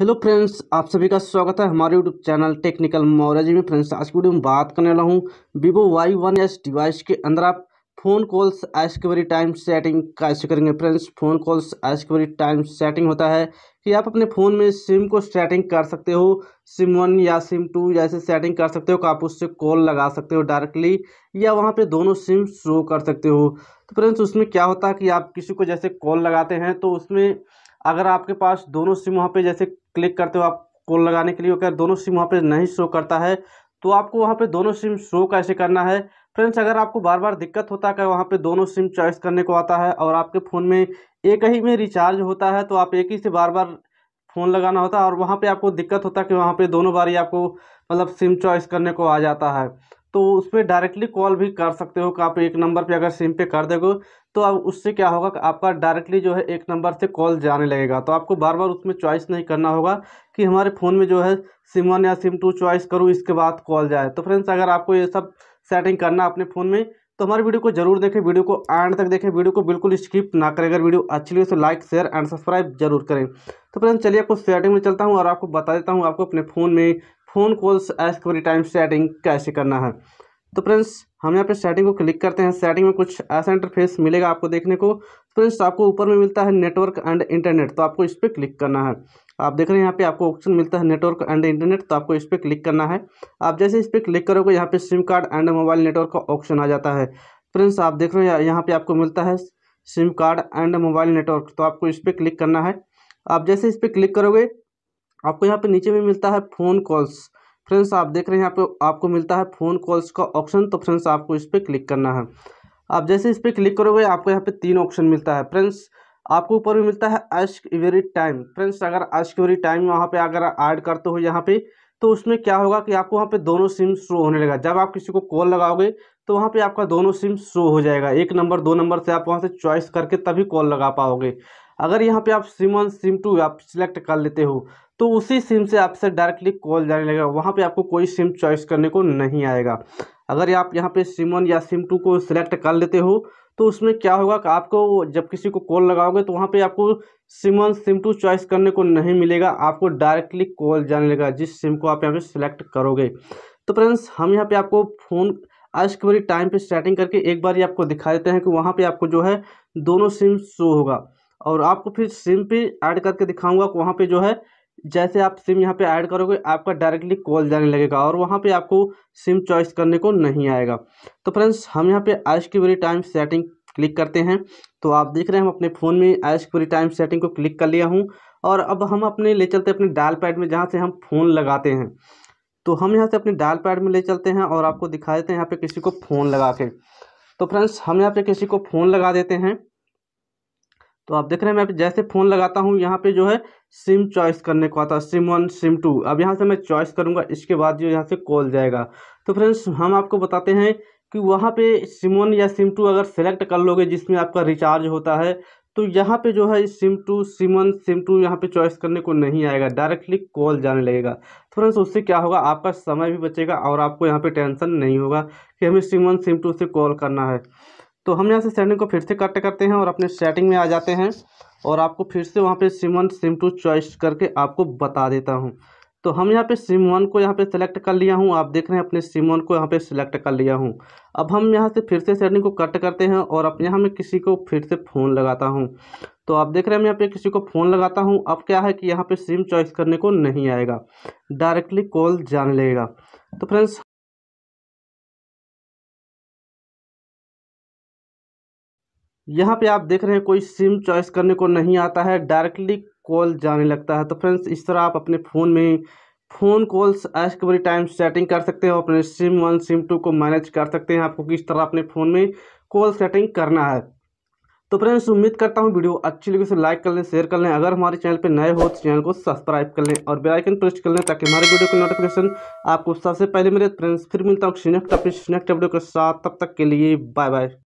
hello friends आप सभी का स्वागत है हमारे यूट्यूब चैनल टेक्निकल मोरजी में फ्रेंड्स आज की वीडियो में बात करने वाला हूँ Vivo Y one S device के अंदर आप phone calls every time setting कैसे करेंगे friends phone calls ask every time setting होता है कि आप अपने फ़ोन में सिम को सेटिंग कर सकते हो सिम वन या सिम टू या ऐसे सेटिंग कर सकते हो कि आप उससे कॉल लगा सकते हो डायरेक्टली या वहाँ पे दोनों सिम शो कर सकते हो तो फ्रेंड्स उसमें क्या होता है कि आप किसी को जैसे कॉल लगाते हैं तो उसमें अगर आपके पास दोनों सिम वहाँ पे जैसे क्लिक करते हो आप कॉल लगाने के लिए अगर दोनों सिम वहाँ पे नहीं शो करता है तो आपको वहाँ पे दोनों सिम शो कैसे करना है फ्रेंड्स अगर आपको बार बार दिक्कत होता है वहाँ पे दोनों सिम चॉइस करने को आता है और आपके फ़ोन में एक ही में रिचार्ज होता है तो आप एक ही से बार बार फ़ोन लगाना होता है और वहाँ पर आपको दिक्कत होता है कि वहाँ पर दोनों बार ही आपको मतलब सिम चॉइस करने को आ जाता है तो उस पर डायरेक्टली कॉल भी कर सकते हो कि आप एक नंबर पे अगर सिम पे कर देगा तो अब उससे क्या होगा कि आपका डायरेक्टली जो है एक नंबर से कॉल जाने लगेगा तो आपको बार बार उसमें चॉइस नहीं करना होगा कि हमारे फ़ोन में जो है सिम वन या सिम टू चॉइस करूँ इसके बाद कॉल जाए तो फ्रेंड्स अगर आपको ये सब सेटिंग करना अपने फ़ोन में तो हमारे वीडियो को जरूर देखें वीडियो को एंड तक देखें वीडियो को बिल्कुल स्किप ना करें अगर वीडियो अच्छी लगे तो लाइक शेयर एंड सब्सक्राइब जरूर करें तो फ्रेंड्स चलिए आपको सेटिंग में चलता हूँ और आपको बता देता हूँ आपको अपने फ़ोन में phone calls ask every time setting कैसे करना है तो फ्रेंड्स हम यहाँ पे सेटिंग को क्लिक करते हैं सेटिंग में कुछ ऐसा इंटरफेस मिलेगा आपको देखने को फ्रेंड्स आपको ऊपर में मिलता है नेटवर्क एंड इंटरनेट तो आपको इस पर क्लिक करना है आप देख रहे हैं यहाँ पे आपको ऑप्शन मिलता है नेटवर्क एंड इंटरनेट तो आपको इस पर क्लिक करना है आप जैसे इस पर क्लिक करोगे यहाँ पे SIM card and mobile network का ऑप्शन आ जाता है फ्रेंड्स आप देख रहे हैं यहाँ पे आपको मिलता है SIM card and mobile network तो आपको इस पर क्लिक करना है आप जैसे इस पर क्लिक करोगे आपको यहाँ पे नीचे में मिलता है फ़ोन कॉल्स फ्रेंड्स आप देख रहे हैं यहाँ पे आपको मिलता है फ़ोन कॉल्स का ऑप्शन तो फ्रेंड्स आपको इस पर क्लिक करना है आप जैसे इस पर क्लिक करोगे आपको यहाँ पे तीन ऑप्शन मिलता है फ्रेंड्स आपको ऊपर में मिलता है आस्क वेरी टाइम फ्रेंड्स अगर आस्क वेरी टाइम वहाँ पर अगर ऐड करते हो यहाँ पर तो उसमें क्या होगा कि आपको वहाँ पर दोनों सिम शो होने लगेगा जब आप किसी को कॉल लगाओगे तो वहाँ पर आपका दोनों सिम शो हो जाएगा एक नंबर दो नंबर से आप वहाँ से चॉइस करके तभी कॉल लगा पाओगे अगर यहाँ पे आप सिम वन सिम टू आप सिलेक्ट कर लेते हो तो उसी सिम से आपसे डायरेक्टली कॉल जाने लगेगा वहाँ पे आपको कोई सिम चॉइस करने को नहीं आएगा अगर आप यहाँ पे सिम वन या सिम टू को सिलेक्ट कर लेते हो तो उसमें क्या होगा कि आपको जब किसी को कॉल लगाओगे तो वहाँ पे आपको SIM one SIM two choice करने को नहीं मिलेगा आपको डायरेक्टली कॉल जाने लगेगा जिस सिम को आप यहाँ पे सिलेक्ट करोगे तो फ्रेंड्स हम यहाँ पे आपको फ़ोन आज के बड़ी टाइम पे सेटिंग करके एक बार ही आपको दिखा देते हैं कि वहाँ पे आपको जो है दोनों सिम शो होगा और आपको फिर सिम पे ऐड करके दिखाऊंगा कि वहाँ पे जो है जैसे आप सिम यहाँ पे ऐड करोगे आपका डायरेक्टली कॉल जाने लगेगा और वहाँ पे आपको सिम चॉइस करने को नहीं आएगा तो फ्रेंड्स हम यहाँ पे आज की टाइम सेटिंग क्लिक करते हैं तो आप देख रहे हैं हम अपने फ़ोन में आज की टाइम सेटिंग को क्लिक कर लिया हूँ और अब हम अपने ले चलते अपने डायल पैड में जहाँ से हम फ़ोन लगाते हैं तो हम यहाँ से अपने डायल पैड में ले चलते हैं और आपको दिखा देते हैं यहाँ पर किसी को फ़ोन लगा के तो फ्रेंड्स हम यहाँ पर किसी को फ़ोन लगा देते हैं तो आप देख रहे हैं मैं जैसे फ़ोन लगाता हूँ यहाँ पे जो है सिम चॉइस करने को आता है सिम वन सिम टू अब यहाँ से मैं चॉइस करूँगा इसके बाद जो यहाँ से कॉल जाएगा तो फ्रेंड्स हम आपको बताते हैं कि वहाँ पे सिम वन या सिम टू अगर सेलेक्ट कर लोगे जिसमें आपका रिचार्ज होता है तो यहाँ पे जो है SIM two SIM one SIM two यहाँ पे चॉइस करने को नहीं आएगा डायरेक्टली कॉल जाने लगेगा तो फ्रेंड्स उससे क्या होगा आपका समय भी बचेगा और आपको यहाँ पे टेंशन नहीं होगा कि हमें सिम वन सिम टू से कॉल करना है तो हम यहाँ से सेटिंग को फिर से कट करते हैं और अपने सेटिंग में आ जाते हैं और आपको फिर से वहाँ पे SIM one SIM two choice करके आपको बता देता हूँ तो हम यहाँ पे सिम वन को यहाँ पे सेलेक्ट कर लिया हूँ आप देख रहे हैं अपने सिम वन को यहाँ पे सेलेक्ट कर लिया हूँ अब हम यहाँ से फिर से सेटिंग को कट करते हैं और अपने यहाँ में किसी को फिर से फ़ोन लगाता हूँ तो आप देख रहे हैं मैं यहाँ पे किसी को फ़ोन लगाता हूँ अब क्या है कि यहाँ पर सिम चॉइस करने को नहीं आएगा डायरेक्टली कॉल जान लेगा तो फ्रेंड्स यहाँ पे आप देख रहे हैं कोई सिम चॉइस करने को नहीं आता है डायरेक्टली कॉल जाने लगता है तो फ्रेंड्स इस तरह आप अपने फ़ोन में फ़ोन कॉल्स बड़ी टाइम सेटिंग कर सकते हो अपने सिम वन सिम टू को मैनेज कर सकते हैं आपको किस तरह अपने फ़ोन में कॉल सेटिंग करना है तो फ्रेंड्स उम्मीद करता हूँ वीडियो अच्छी लगी से लाइक कर लें शेयर कर लें अगर हमारे चैनल पर नए हो तो चैनल को सब्सक्राइब कर लें और बेलाइकन प्रेस कर लें ताकि हमारे वीडियो की नोटिफिकेशन आपको सबसे पहले मिले फ्रेंड्स फिर मिलता हूँ स्नेक्ट अपने नेक्स्ट वीडियो के साथ तब तक के लिए बाय बाय